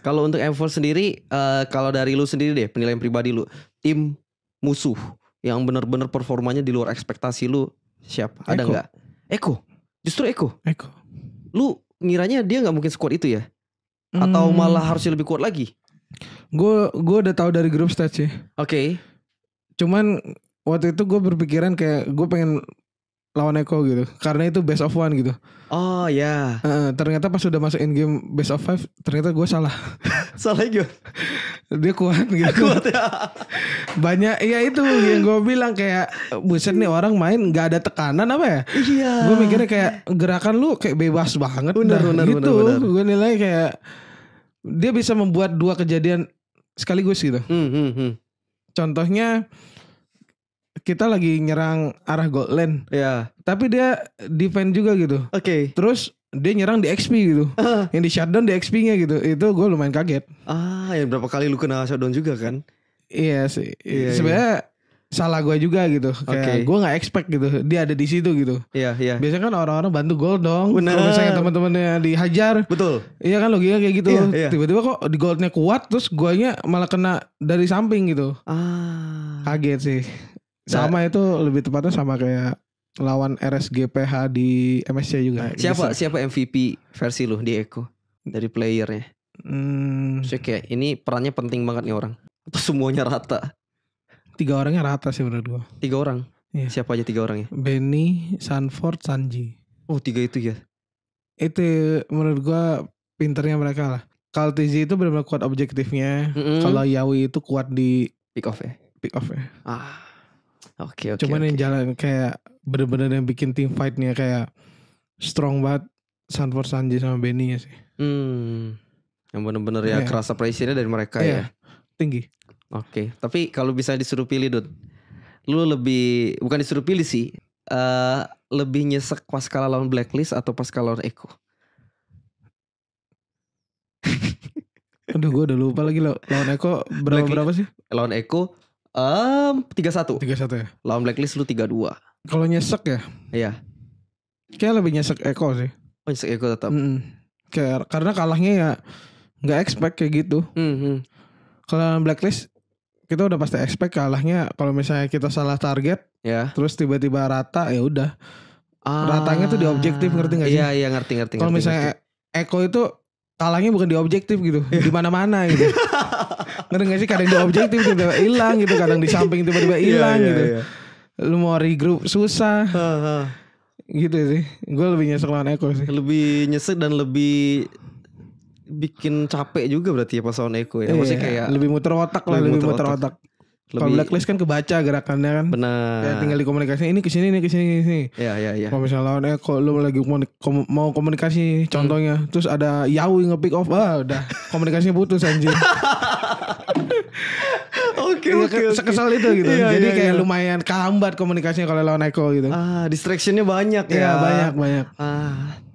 Kalau untuk M4 sendiri, uh, kalau dari lu sendiri deh, penilaian pribadi lu, tim musuh yang benar-benar performanya di luar ekspektasi lu siap Ada nggak? Eko. Justru Eko. Eko. Lu ngiranya dia nggak mungkin sekuat itu ya? Hmm. Atau malah harusnya lebih kuat lagi? Gue gue udah tahu dari grup stage. Oke. Okay. Cuman waktu itu gue berpikiran kayak gue pengen lawan Eko gitu karena itu best of one gitu oh ya yeah. uh, ternyata pas udah masuk in game best of five ternyata gue salah salah gitu. dia kuat gitu kuat ya banyak ya itu yang gue bilang kayak buset nih orang main nggak ada tekanan apa ya iya gue mikirnya kayak gerakan lu kayak bebas banget bener, nah, bener, gitu gue nilai kayak dia bisa membuat dua kejadian sekaligus gitu hmm, hmm, hmm. contohnya kita lagi nyerang arah goal Iya. Tapi dia defend juga gitu. Oke. Okay. Terus dia nyerang di XP gitu. yang di shutdown di XP-nya gitu. Itu gue lumayan kaget. Ah, ya berapa kali lu kena shutdown juga kan? Iya sih. Iya, iya. Sebenarnya iya. salah gue juga gitu. Oke. okay. gue nggak expect gitu. Dia ada di situ gitu. Iya, iya. Biasanya kan orang-orang bantu Gold dong. Bener. Kalau misalnya teman-temannya dihajar. Betul. Iya kan logika kayak gitu. Iya, iya. Tiba-tiba kok di goldnya kuat terus guanya malah kena dari samping gitu. Ah. Kaget sih. Nah, sama itu lebih tepatnya sama kayak lawan RSGPH di MSC juga. Nah, siapa bisa. siapa MVP versi lu di Eko dari playernya? Hmm. kayak ini perannya penting banget nih orang. Atau semuanya rata? Tiga orangnya rata sih menurut gua. Tiga orang. Iya. Siapa aja tiga orangnya? Benny, Sanford, Sanji. Oh tiga itu ya? Itu menurut gua pinternya mereka lah. Kalau TZ itu benar-benar kuat objektifnya. Mm -hmm. Kalau Yawi itu kuat di pick off ya. Pick off ya. Ah. Oke okay, oke. Okay, Cuman okay. yang jalan kayak bener-bener yang bikin team fightnya kayak strong banget Sanford Sanji sama Benny ya sih. Hmm. Yang bener-bener ya iya. kerasa kerasa pressure dari mereka yeah. ya. Tinggi. Oke, okay. tapi kalau bisa disuruh pilih Dut, lu lebih bukan disuruh pilih sih, uh, lebih nyesek pas kalah lawan Blacklist atau pas kalah lawan Eko? Aduh, gue udah lupa lagi lo lawan Eko berapa berapa sih? Lawan Eko Um, 31. 31 ya. Lawan Blacklist lu 32. Kalau nyesek ya? Iya. Kayak lebih nyesek Eko sih. Oh, nyesek Eko tetap. Mm Kayak karena kalahnya ya nggak expect kayak gitu. Mm -hmm. Kalau Blacklist kita udah pasti expect kalahnya kalau misalnya kita salah target, ya. Yeah. Terus tiba-tiba rata ya udah. Ah, Ratanya tuh di objektif ngerti gak sih? Iya iya ngerti ngerti. Kalau misalnya ngerti. Eko itu kalahnya bukan di objektif gitu, yeah. di mana gitu. ngerti gak sih kadang di objektif tiba-tiba hilang gitu kadang di samping tiba-tiba iya, hilang yeah, yeah, gitu yeah. lu mau regroup susah gitu sih gue lebih nyesek lawan Eko sih lebih nyesek dan lebih bikin capek juga berarti ya pas lawan Eko ya maksudnya iya, kayak lebih muter otak lah lebih, muter, muter otak, otak. Kalau blacklist kan kebaca gerakannya kan. Benar. Ya, tinggal dikomunikasi ini ke sini ini ke sini ke sini. Iya iya iya. Kalau misalnya lawan Eko lu lagi mau komunikasi contohnya hmm. terus ada Yawi nge pick off ah udah komunikasinya putus anjir. Iya, oke oke. Sekesal itu gitu. Iya, Jadi iya, kayak iya. lumayan kehambat komunikasinya kalau lawan Eko gitu. Ah, distractionnya banyak iya, ya. Iya, banyak banyak. Ah.